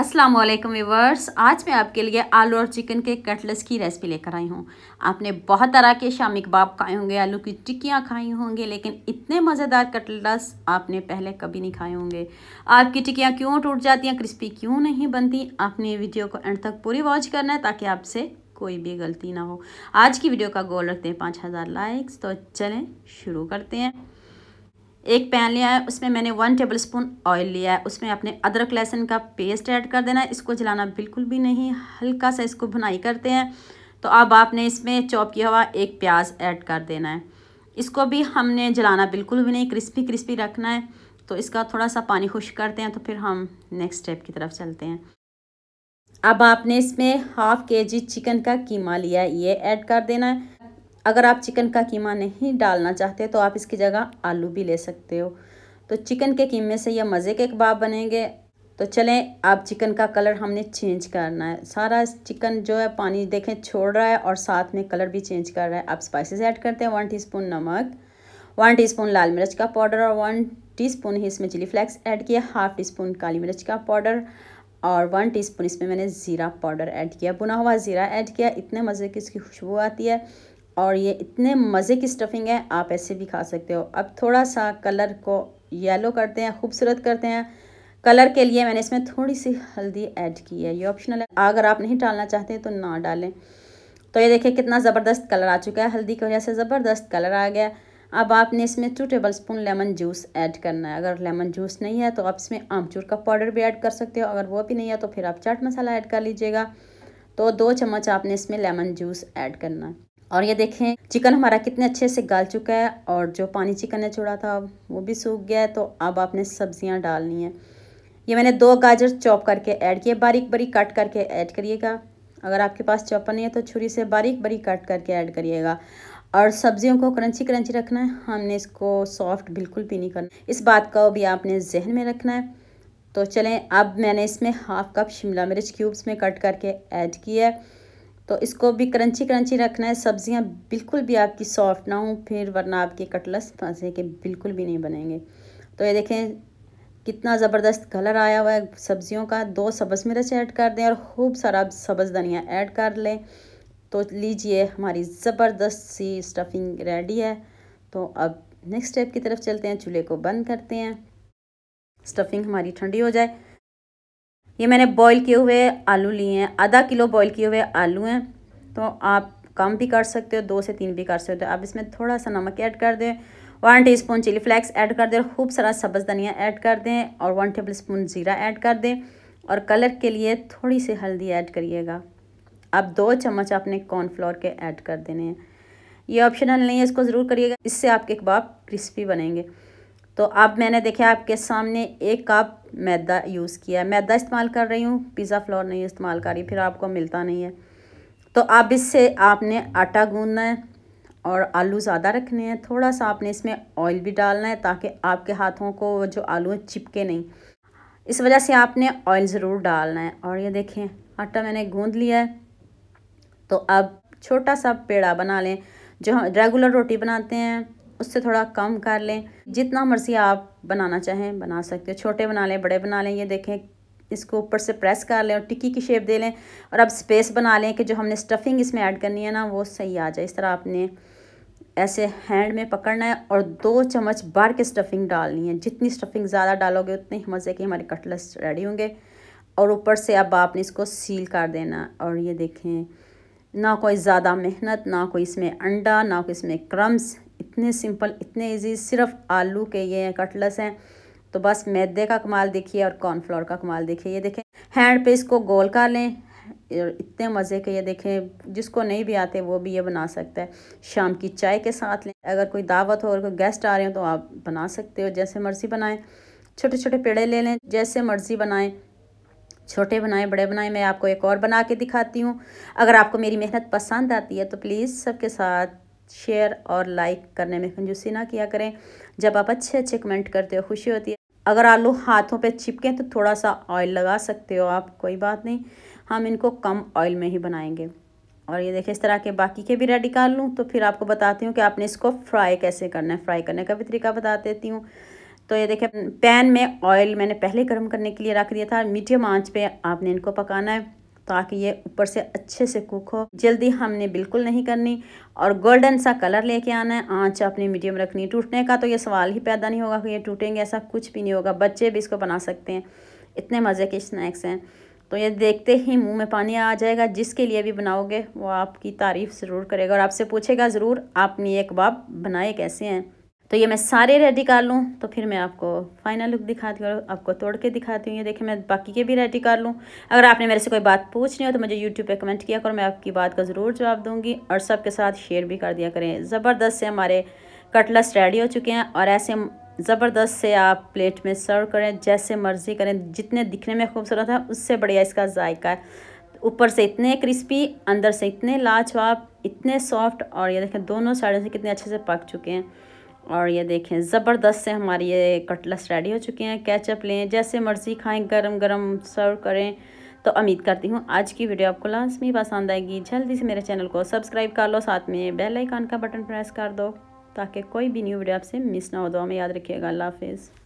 अस्सलाम वालेकुम आज मैं आपके लिए आलू और चिकन के कटलेस की रेसिपी लेकर आई हूँ आपने बहुत तरह के शामी कबाब खाए होंगे आलू की टिक्कियाँ खाई होंगी लेकिन इतने मज़ेदार कटलेस आपने पहले कभी नहीं खाए होंगे आपकी टिक्कियाँ क्यों टूट जाती हैं क्रिस्पी क्यों नहीं बनती आपने वीडियो को एंड तक पूरी वॉच करना है ताकि आपसे कोई भी गलती ना हो आज की वीडियो का गोल रखते हैं पाँच हज़ार लाइक्स तो चलें शुरू करते हैं एक पैन लिया है उसमें मैंने वन टेबल स्पून ऑयल लिया है उसमें आपने अदरक लहसुन का पेस्ट ऐड कर देना है इसको जलाना बिल्कुल भी नहीं हल्का सा इसको भुनाई करते हैं तो अब आपने इसमें चॉप किया हुआ एक प्याज ऐड कर देना है इसको भी हमने जलाना बिल्कुल भी नहीं क्रिस्पी क्रिस्पी रखना है तो इसका थोड़ा सा पानी खुश करते हैं तो फिर हम नेक्स्ट स्टेप की तरफ चलते हैं अब आपने इसमें हाफ़ के जी चिकन का कीमा लिया ये ऐड कर देना है अगर आप चिकन का कीमा नहीं डालना चाहते तो आप इसकी जगह आलू भी ले सकते हो तो चिकन के कीमे से यह मज़े के कबाब बनेंगे तो चलें आप चिकन का कलर हमने चेंज करना है सारा चिकन जो है पानी देखें छोड़ रहा है और साथ में कलर भी चेंज कर रहा है आप स्पाइसेस ऐड करते हैं वन टीस्पून नमक वन टीस्पून लाल मिर्च का पाउडर और वन टीस्पून ही इसमें चिली फ्लेक्स ऐड किया हाफ़ टी स्पून काली मिर्च का पाउडर और वन टी इसमें मैंने ज़ीरा पाउडर ऐड किया बुना हुआ ज़ीरा ऐड किया इतने मज़े की इसकी खुशबू आती है और ये इतने मज़े की स्टफिंग है आप ऐसे भी खा सकते हो अब थोड़ा सा कलर को येलो करते हैं खूबसूरत करते हैं कलर के लिए मैंने इसमें थोड़ी सी हल्दी ऐड की है ये ऑप्शनल है अगर आप नहीं डालना चाहते तो ना डालें तो ये देखिए कितना ज़बरदस्त कलर आ चुका है हल्दी की वजह से ज़बरदस्त कलर आ गया अब आपने इसमें two tablespoon lemon juice add करना है अगर लेमन जूस नहीं है तो आप इसमें आमचूर का पाउडर भी ऐड कर सकते हो अगर वो भी नहीं है तो फिर आप चाट मसाला ऐड कर लीजिएगा तो दो चम्मच आपने इसमें लेमन जूस ऐड करना है और ये देखें चिकन हमारा कितने अच्छे से गल चुका है और जो पानी चिकन ने छोड़ा था वो भी सूख गया है तो अब आपने सब्जियां डालनी है ये मैंने दो गाजर चॉप करके ऐड किए बारीक बारीक कट करके ऐड करिएगा अगर आपके पास चॉपर नहीं है तो छुरी से बारीक बारीक कट करके ऐड करिएगा और सब्जियों को क्रंची क्रंची रखना है हमने इसको सॉफ्ट बिल्कुल भी नहीं करना इस बात का भी आपने जहन में रखना है तो चलें अब मैंने इसमें हाफ़ कप शिमला मिर्च क्यूब्स में कट करके ऐड किया है तो इसको भी क्रंची क्रंची रखना है सब्जियां बिल्कुल भी आपकी सॉफ्ट ना हो फिर वरना आपके कटलस फंसे के बिल्कुल भी नहीं बनेंगे तो ये देखें कितना ज़बरदस्त कलर आया हुआ है सब्जियों का दो सब्ज़ मिर्च ऐड कर दें और खूब सारा सब्ज़ धनिया ऐड कर लें तो लीजिए हमारी ज़बरदस्त सी स्टफिंग रेडी है तो अब नेक्स्ट स्टेप की तरफ चलते हैं चूल्हे को बंद करते हैं स्टफिंग हमारी ठंडी हो जाए ये मैंने बॉईल किए हुए आलू लिए हैं आधा किलो बॉईल किए हुए आलू हैं तो आप कम भी कर सकते हो दो से तीन भी कर सकते हो आप इसमें थोड़ा सा नमक ऐड कर दें one teaspoon chilli flakes add कर दें खूब सारा सब्ज़ धनिया ऐड कर दें और वन टेबल स्पून ज़ीरा ऐड कर दें और कलर के लिए थोड़ी सी हल्दी ऐड करिएगा आप दो चम्मच आपने कॉर्नफ्लोर के ऐड कर देने हैं ये ऑप्शनल नहीं है इसको ज़रूर करिएगा इससे आपके कबाब क्रिस्पी बनेंगे तो अब मैंने देखा आपके सामने एक कप मैदा यूज़ किया है मैदा इस्तेमाल कर रही हूँ पिज़्ज़ा फ्लोर नहीं इस्तेमाल कर रही फिर आपको मिलता नहीं है तो अब इससे आपने आटा गूंदना है और आलू ज़्यादा रखने हैं थोड़ा सा आपने इसमें ऑयल भी डालना है ताकि आपके हाथों को जो आलू हैं चिपके नहीं इस वजह से आपने ऑयल ज़रूर डालना है और ये देखें आटा मैंने गूंद लिया है तो अब छोटा सा पेड़ा बना लें जो हम रेगुलर रोटी बनाते हैं उससे थोड़ा कम कर लें जितना मर्ज़ी आप बनाना चाहें बना सकते हो छोटे बना लें बड़े बना लें ये देखें इसको ऊपर से प्रेस कर लें और टिक्की की शेप दे लें और अब स्पेस बना लें कि जो हमने स्टफिंग इसमें ऐड करनी है ना वो सही आ जाए इस तरह आपने ऐसे हैंड में पकड़ना है और दो चम्मच बार के स्टफिंग डालनी है जितनी स्टफिंग ज़्यादा डालोगे उतने मज़े के हमारे कटलेट्स रेडी होंगे और ऊपर से अब आपने इसको सील कर देना और ये देखें ना कोई ज़्यादा मेहनत ना कोई इसमें अंडा ना कोई इसमें क्रम्स इतने सिंपल इतने इजी सिर्फ आलू के ये हैं कटलस हैं तो बस मैदे का कमाल देखिए और कॉर्नफ्लोर का कमाल देखिए ये देखें हैंड पे इसको गोल कर लें इतने मज़े के ये देखें जिसको नहीं भी आते वो भी ये बना सकता है शाम की चाय के साथ लें अगर कोई दावत हो और कोई गेस्ट आ रहे हो तो आप बना सकते हो जैसे मर्ज़ी बनाएं छोटे छोटे पेड़े ले लें जैसे मर्ज़ी बनाएं छोटे बनाएं बड़े बनाएं मैं आपको एक और बना के दिखाती हूँ अगर आपको मेरी मेहनत पसंद आती है तो प्लीज़ सबके साथ शेयर और लाइक करने में कंजूसी ना किया करें जब आप अच्छे अच्छे कमेंट करते हो खुशी होती है अगर आलू हाथों पे चिपके तो थोड़ा सा ऑयल लगा सकते हो आप कोई बात नहीं हम इनको कम ऑयल में ही बनाएंगे और ये देखिए इस तरह के बाकी के भी रेडी कर लूँ तो फिर आपको बताती हूँ कि आपने इसको फ्राई कैसे करना है फ्राई करने का भी तरीका बता देती हूँ तो ये देखिए पैन में ऑयल मैंने पहले गर्म करने के लिए रख दिया था मीडियम आँच पर आपने इनको पकाना है ताकि ये ऊपर से अच्छे से कुक हो जल्दी हमने बिल्कुल नहीं करनी और गोल्डन सा कलर लेके आना है आँच अपनी मीडियम रखनी टूटने का तो ये सवाल ही पैदा नहीं होगा कि ये टूटेंगे ऐसा कुछ भी नहीं होगा बच्चे भी इसको बना सकते हैं इतने मज़े के स्नैक्स हैं तो ये देखते ही मुंह में पानी आ जाएगा जिसके लिए भी बनाओगे वो आपकी तारीफ़ ज़रूर करेगा और आपसे पूछेगा ज़रूर आपने ये कबाब बनाए कैसे हैं तो ये मैं सारे रेडी कर लूँ तो फिर मैं आपको फाइनल लुक दिखाती हूँ आपको तोड़ के दिखाती हूँ ये देखिए मैं बाकी के भी रेडी कर लूँ अगर आपने मेरे से कोई बात पूछनी हो तो मुझे यूट्यूब पे कमेंट किया करो मैं आपकी बात का ज़रूर जवाब दूँगी और सबके साथ शेयर भी कर दिया करें ज़बरदस्त से हमारे कटलस रेडी हो चुके हैं और ऐसे ज़बरदस्त से आप प्लेट में सर्व करें जैसे मर्ज़ी करें जितने दिखने में खूबसूरत है उससे बढ़िया इसका जायका है ऊपर से इतने क्रिस्पी अंदर से इतने लाजवाब इतने सॉफ्ट और ये देखें दोनों साइडों से कितने अच्छे से पक चुके हैं और ये देखें ज़बरदस्त से हमारी ये कटलस रेडी हो चुके हैं कैचअप लें जैसे मर्ज़ी खाएं गरम गरम सर्व करें तो उम्मीद करती हूँ आज की वीडियो आपको लाजमी पसंद आएगी जल्दी से मेरे चैनल को सब्सक्राइब कर लो साथ में बेल आइकान का बटन प्रेस कर दो ताकि कोई भी न्यू वीडियो आपसे मिस ना हो दो हमें याद रखिएगा अल्लाह हाफिज़